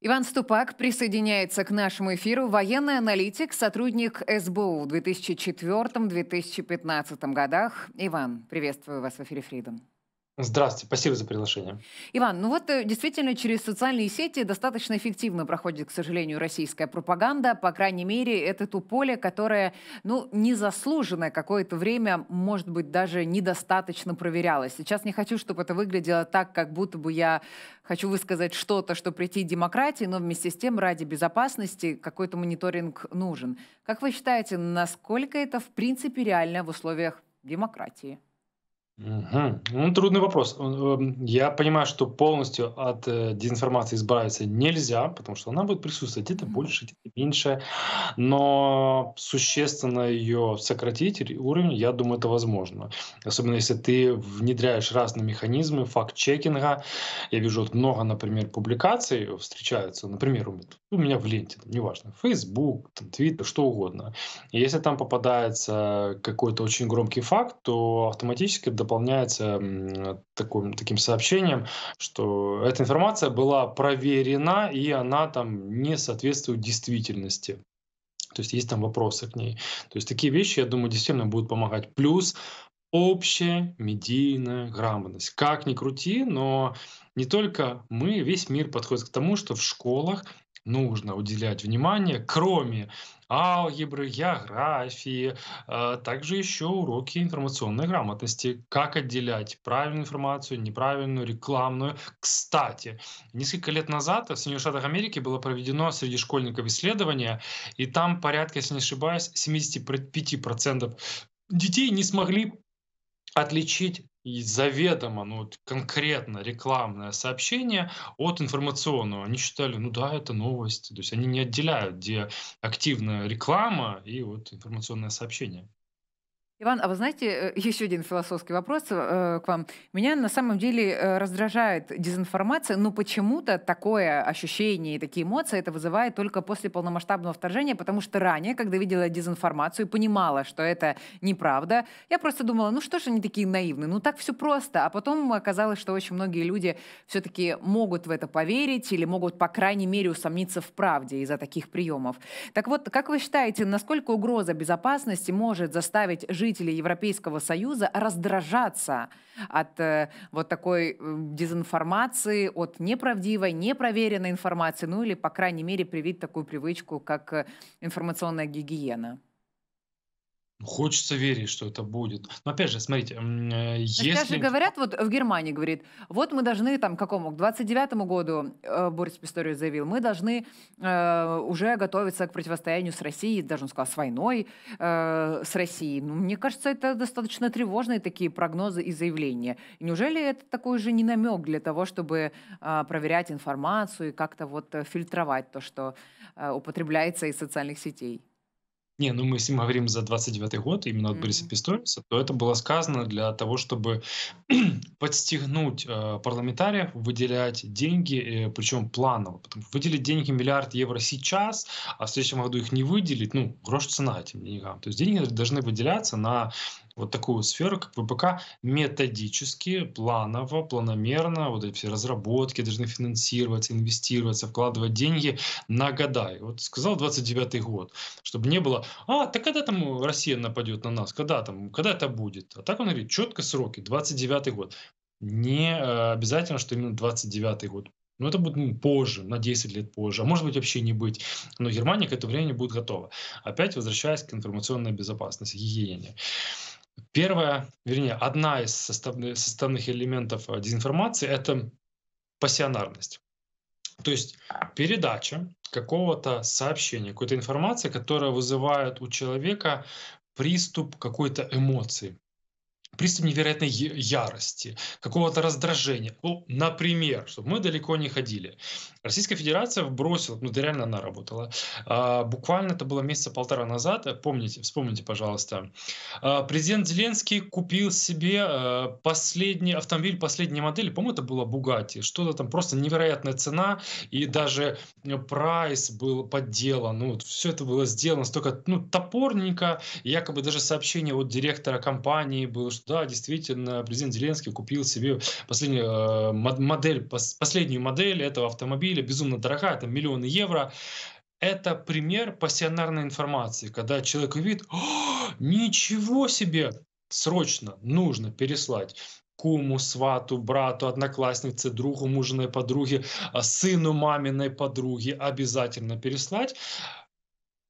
Иван Ступак присоединяется к нашему эфиру, военный аналитик, сотрудник СБУ в 2004-2015 годах. Иван, приветствую вас в эфире Freedom. Здравствуйте, спасибо за приглашение. Иван, ну вот э, действительно через социальные сети достаточно эффективно проходит, к сожалению, российская пропаганда. По крайней мере, это то поле, которое, ну, незаслуженно какое-то время, может быть, даже недостаточно проверялось. Сейчас не хочу, чтобы это выглядело так, как будто бы я хочу высказать что-то, что прийти демократии, но вместе с тем ради безопасности какой-то мониторинг нужен. Как вы считаете, насколько это в принципе реально в условиях демократии? Угу. Ну, трудный вопрос. Эм, я понимаю, что полностью от э, дезинформации избавиться нельзя, потому что она будет присутствовать где-то больше, где-то меньше, но существенно ее сократить уровень, я думаю, это возможно. Особенно если ты внедряешь разные механизмы факт-чекинга. Я вижу вот много, например, публикаций встречаются, например, у меня в ленте, там, неважно, Facebook, там, Twitter, что угодно. И если там попадается какой-то очень громкий факт, то автоматически дополняется таким, таким сообщением, что эта информация была проверена, и она там не соответствует действительности. То есть есть там вопросы к ней. То есть такие вещи, я думаю, действительно будут помогать. Плюс общая медийная грамотность. Как ни крути, но не только мы, весь мир подходит к тому, что в школах нужно уделять внимание, кроме алгебры, географии, э, также еще уроки информационной грамотности, как отделять правильную информацию, неправильную, рекламную. Кстати, несколько лет назад в Соединенных Штатах Америки было проведено среди школьников исследование, и там порядка, если не ошибаюсь, 75% детей не смогли отличить и заведомо, ну вот конкретно рекламное сообщение от информационного. Они считали, ну да, это новости, То есть они не отделяют, где активная реклама и вот информационное сообщение. Иван, а вы знаете, э, еще один философский вопрос э, к вам. Меня на самом деле э, раздражает дезинформация, но почему-то такое ощущение и такие эмоции это вызывает только после полномасштабного вторжения, потому что ранее, когда видела дезинформацию и понимала, что это неправда, я просто думала, ну что ж они такие наивные, ну так все просто. А потом оказалось, что очень многие люди все-таки могут в это поверить или могут, по крайней мере, усомниться в правде из-за таких приемов. Так вот, как вы считаете, насколько угроза безопасности может заставить жить жителей Европейского Союза раздражаться от э, вот такой э, дезинформации, от неправдивой, непроверенной информации, ну или, по крайней мере, привить такую привычку, как э, информационная гигиена? Ну, хочется верить, что это будет. Но опять же, смотрите, э, если... Сейчас же говорят, вот э, в Германии говорит, вот мы должны там какому, к 29 году, э, Борис Писториус заявил, мы должны э, уже готовиться к противостоянию с Россией, даже он сказал, с войной э, с Россией. Ну, мне кажется, это достаточно тревожные такие прогнозы и заявления. И неужели это такой же не намек для того, чтобы э, проверять информацию и как-то вот э, фильтровать то, что э, употребляется из социальных сетей? Не, ну мы, если мы говорим за 29 год, именно mm-hmm. от Бориса Писториуса, то это было сказано для того, чтобы подстегнуть э, парламентариев выделять деньги, э, причем планово. Потому выделить деньги миллиард евро сейчас, а в следующем году их не выделить, ну, грош цена этим деньгам. То есть деньги должны выделяться на вот такую сферу, как ВПК, методически, планово, планомерно, вот эти все разработки должны финансироваться, инвестироваться, вкладывать деньги на года. И вот сказал 29-й год, чтобы не было, а, так когда там Россия нападет на нас, когда там, когда это будет? А так он говорит, четко сроки, 29-й год. Не э, обязательно, что именно 29-й год. Но это будет ну, позже, на 10 лет позже, а может быть вообще не быть. Но Германия к этому времени будет готова. Опять возвращаясь к информационной безопасности, гигиене. Первая, вернее, одна из составных, составных элементов э, дезинформации — это пассионарность. То есть передача какого-то сообщения, какой-то информации, которая вызывает у человека приступ какой-то эмоции приступ невероятной ярости, какого-то раздражения. Ну, например, чтобы мы далеко не ходили. Российская Федерация бросила, ну да реально она работала, а, буквально это было месяца полтора назад, помните, вспомните, пожалуйста, а, президент Зеленский купил себе а, последний автомобиль последней модели, по-моему, это было Бугати, что-то там просто невероятная цена, и даже ну, прайс был подделан, ну, все это было сделано столько, ну, топорненько, якобы даже сообщение от директора компании было, что да, действительно, президент Зеленский купил себе последнюю э, модель, последнюю модель этого автомобиля, безумно дорогая, там миллионы евро. Это пример пассионарной информации, когда человек видит, ничего себе, срочно нужно переслать куму, свату, брату, однокласснице, другу, мужиной подруге, э, сыну маминой подруге обязательно переслать.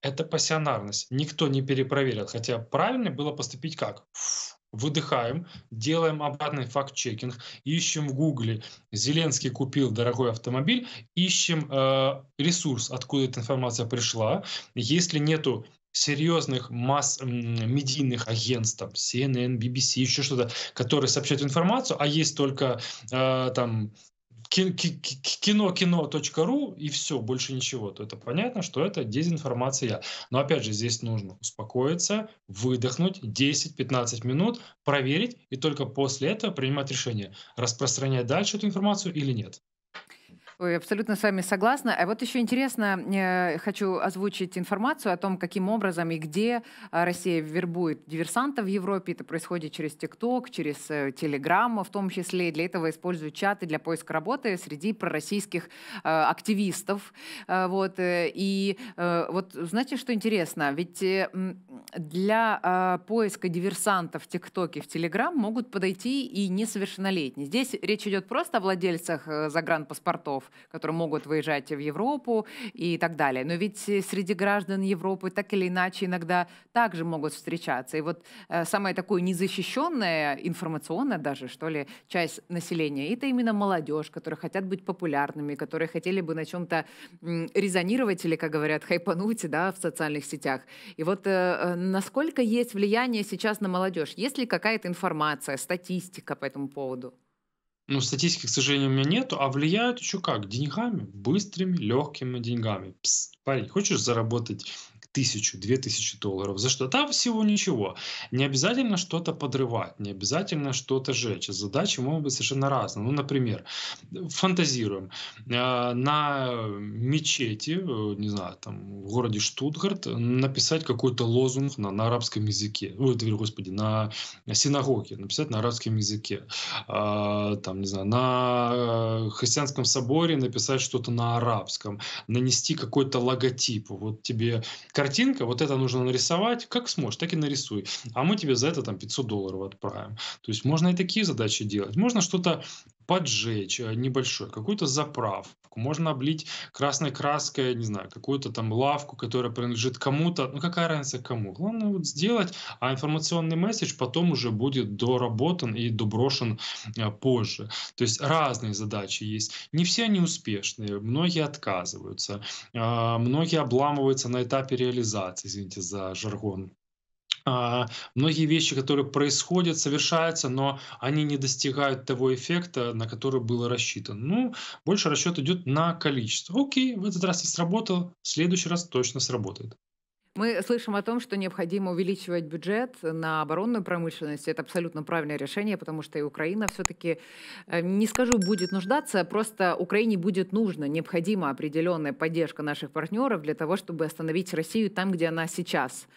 Это пассионарность. Никто не перепроверил. Хотя правильно было поступить как? выдыхаем, делаем обратный факт-чекинг, ищем в Гугле «Зеленский купил дорогой автомобиль», ищем э, ресурс, откуда эта информация пришла. Если нету серьезных масс медийных агентств, там, CNN, BBC, еще что-то, которые сообщают информацию, а есть только э, там кино-кино.ру и все, больше ничего, то это понятно, что это дезинформация. Но опять же, здесь нужно успокоиться, выдохнуть 10-15 минут, проверить и только после этого принимать решение, распространять дальше эту информацию или нет. Ой, абсолютно с вами согласна. А вот еще интересно, э, хочу озвучить информацию о том, каким образом и где а, Россия вербует диверсантов в Европе. Это происходит через ТикТок, через э, Телеграм в том числе. для этого используют чаты для поиска работы среди пророссийских э, активистов. вот. И вот знаете, что интересно? Ведь для а, поиска диверсантов в ТикТоке, в Телеграм могут подойти и несовершеннолетние. Здесь речь идет просто о владельцах загранпаспортов, которые могут выезжать в Европу и так далее. Но ведь э, среди граждан Европы так или иначе иногда также могут встречаться. И вот э, самая такая незащищенная информационная даже, что ли, часть населения, это именно молодежь, которые хотят быть популярными, которые хотели бы на чем-то резонировать или, как говорят, хайпануть да, в социальных сетях. И вот э, насколько есть влияние сейчас на молодежь? Есть ли какая-то информация, статистика по этому поводу? Ну, статистики, к сожалению, у меня нету, а влияют еще как? Деньгами, быстрыми, легкими деньгами. Пс, парень, хочешь заработать тысячу, две тысячи долларов, за что там всего ничего. Не обязательно что-то подрывать, не обязательно что-то жечь. Задачи могут быть совершенно разные. Ну, например, фантазируем. Э, на мечети, э, не знаю, там, в городе Штутгарт написать какой-то лозунг на, на арабском языке. Ой, ты, господи, на синагоге написать на арабском языке. Э, там, не знаю, на христианском соборе написать что-то на арабском, нанести какой-то логотип. Вот тебе картинка, вот это нужно нарисовать, как сможешь, так и нарисуй. А мы тебе за это там 500 долларов отправим. То есть можно и такие задачи делать. Можно что-то поджечь э, небольшой, какую-то заправку, можно облить красной краской, не знаю, какую-то там лавку, которая принадлежит кому-то, ну какая разница кому. Главное вот сделать, а информационный месседж потом уже будет доработан и доброшен э, позже. То есть разные задачи есть. Не все они успешные, многие отказываются, а, многие обламываются на этапе реализации, извините за жаргон а, многие вещи, которые происходят, совершаются, но они не достигают того эффекта, на который было рассчитано. Ну, больше расчет идет на количество. Окей, в этот раз не сработал, в следующий раз точно сработает. Мы слышим о том, что необходимо увеличивать бюджет на оборонную промышленность. Это абсолютно правильное решение, потому что и Украина все-таки, э, не скажу, будет нуждаться, просто Украине будет нужно, необходима определенная поддержка наших партнеров для того, чтобы остановить Россию там, где она сейчас –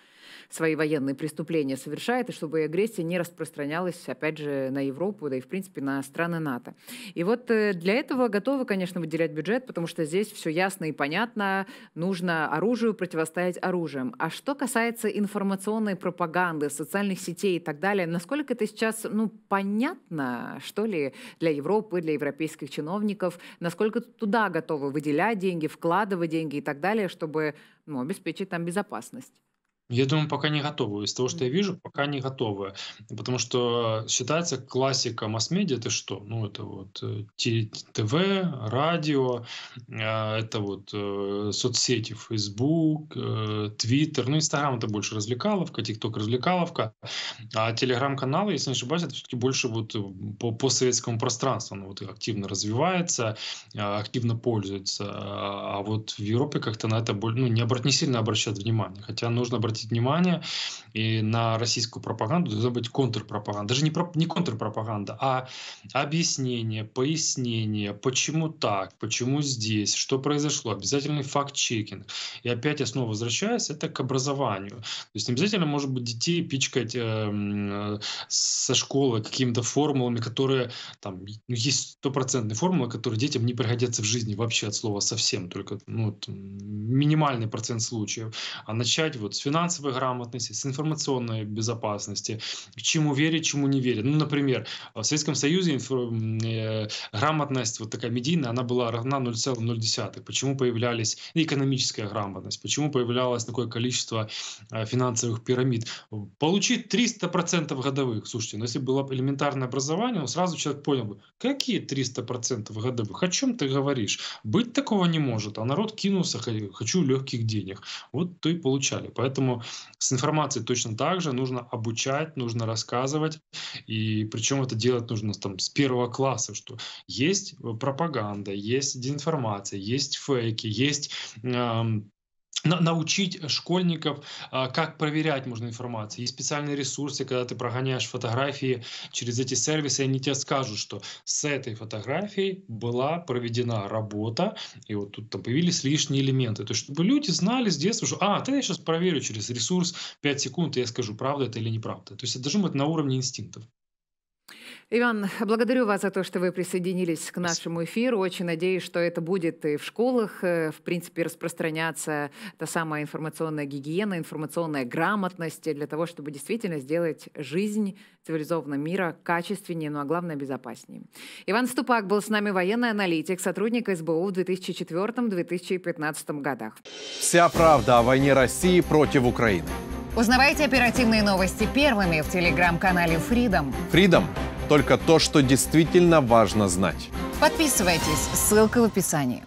свои военные преступления совершает, и чтобы агрессия не распространялась, опять же, на Европу, да и, в принципе, на страны НАТО. И вот э, для этого готовы, конечно, выделять бюджет, потому что здесь все ясно и понятно, нужно оружию противостоять оружием. А что касается информационной пропаганды, социальных сетей и так далее, насколько это сейчас, ну, понятно, что ли, для Европы, для европейских чиновников, насколько туда готовы выделять деньги, вкладывать деньги и так далее, чтобы ну, обеспечить там безопасность? Я думаю, пока не готовы. Из того, что я вижу, пока не готовы. Потому что считается классика масс-медиа, это что? Ну, это вот э, ТВ, радио, а, это вот э, соцсети, Facebook, Twitter, э, ну, Instagram это больше развлекаловка, TikTok развлекаловка, а телеграм-каналы, если не ошибаюсь, это все-таки больше вот по, по советскому пространству, оно вот активно развивается, а, активно пользуется, а, а вот в Европе как-то на это ну, не, обрат, не сильно обращают внимание, хотя нужно обратить обратить внимание и на российскую пропаганду, должна быть контрпропаганда. Даже не, про, не контрпропаганда, а объяснение, пояснение, почему так, почему здесь, что произошло, обязательный факт-чекинг. И опять я снова возвращаюсь, это к образованию. То есть не обязательно, может быть, детей пичкать э, со школы какими-то формулами, которые там, ну, есть стопроцентные формулы, которые детям не пригодятся в жизни вообще от слова совсем, только ну, минимальный процент случаев. А начать вот с финансов финансовой грамотности, с информационной безопасности, чему верить, чему не верить. Ну, например, в Советском Союзе инфо- э, грамотность, вот такая медийная, она была равна 0,0. Почему появлялись ну, экономическая грамотность, почему появлялось такое количество э, финансовых пирамид. Получить 300% годовых, слушайте, но ну, если было элементарное образование, он ну, сразу человек понял бы, какие 300% годовых, о чем ты говоришь? Быть такого не может, а народ кинулся, хочу легких денег. Вот то и получали. Поэтому Поэтому с информацией точно так же нужно обучать, нужно рассказывать. И причем это делать нужно там, с первого класса, что есть пропаганда, есть дезинформация, есть фейки, есть... Э, научить школьников, а, как проверять можно информацию. Есть специальные ресурсы, когда ты прогоняешь фотографии через эти сервисы, они тебе скажут, что с этой фотографией была проведена работа, и вот тут там появились лишние элементы. То есть, чтобы люди знали с детства, что «а, ты я сейчас проверю через ресурс 5 секунд, и я скажу, правда это или неправда». То есть это должно быть на уровне инстинктов. Иван, благодарю вас за то, что вы присоединились к нашему эфиру. Очень надеюсь, что это будет и в школах, э, в принципе, распространяться та самая информационная гигиена, информационная грамотность для того, чтобы действительно сделать жизнь цивилизованного мира качественнее, ну а главное, безопаснее. Иван Ступак был с нами военный аналитик, сотрудник СБУ в 2004-2015 годах. Вся правда о войне России против Украины. Узнавайте оперативные новости первыми в телеграм-канале Freedom. Freedom только то, что действительно важно знать. Подписывайтесь, ссылка в описании.